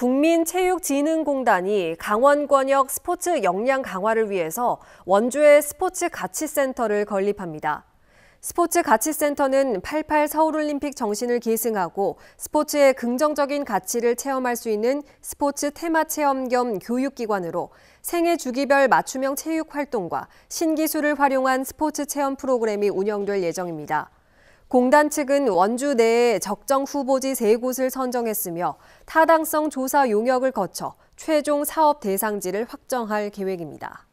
국민체육진흥공단이 강원권역 스포츠 역량 강화를 위해서 원주의 스포츠 가치센터를 건립합니다. 스포츠 가치센터는 88 서울올림픽 정신을 계승하고 스포츠의 긍정적인 가치를 체험할 수 있는 스포츠 테마 체험 겸 교육기관으로 생애 주기별 맞춤형 체육 활동과 신기술을 활용한 스포츠 체험 프로그램이 운영될 예정입니다. 공단 측은 원주 내에 적정 후보지 세 곳을 선정했으며 타당성 조사 용역을 거쳐 최종 사업 대상지를 확정할 계획입니다.